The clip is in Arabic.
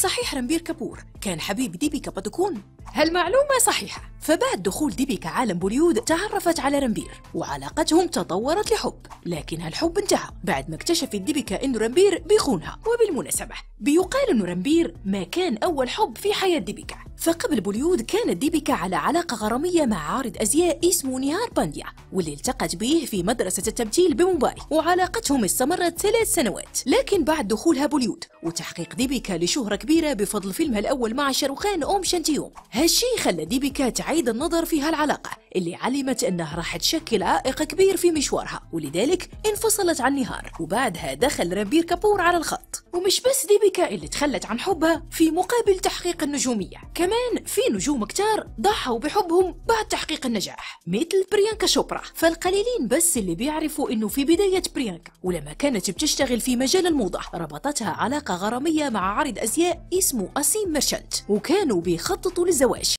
صحيح رنبير كابور كان حبيب ديبيكا بادوكون هالمعلومة صحيحة فبعد دخول ديبيكا عالم بوليود تعرفت على رامبير وعلاقتهم تطورت لحب لكن هالحب انتهى بعد ما اكتشفت ديبيكا انه رامبير بيخونها وبالمناسبة بيقال انه رامبير ما كان اول حب في حياة ديبيكا فقبل بوليود كانت ديبيكا على علاقة غرامية مع عارض أزياء اسمه نهار بانديا واللي التقت به في مدرسة التبجيل بمومباي وعلاقتهم استمرت ثلاث سنوات لكن بعد دخولها بوليود وتحقيق ديبيكا لشهرة كبيرة بفضل فيلمها الأول مع شاروخان أوم شانتيوم هالشي خلى ديبيكا تعيش تعيد النظر في هالعلاقة اللي علمت أنها راح تشكل عائق كبير في مشوارها ولذلك انفصلت عن نهار وبعدها دخل رنبير كابور على الخط ومش بس ديبيكا اللي تخلت عن حبها في مقابل تحقيق النجومية كمان في نجوم كتار ضحوا بحبهم بعد تحقيق النجاح مثل بريانكا شوبرا فالقليلين بس اللي بيعرفوا أنه في بداية بريانكا ولما كانت بتشتغل في مجال الموضة ربطتها علاقة غرامية مع عارض أزياء اسمه أسيم مرشنت وكانوا بيخططوا للزواج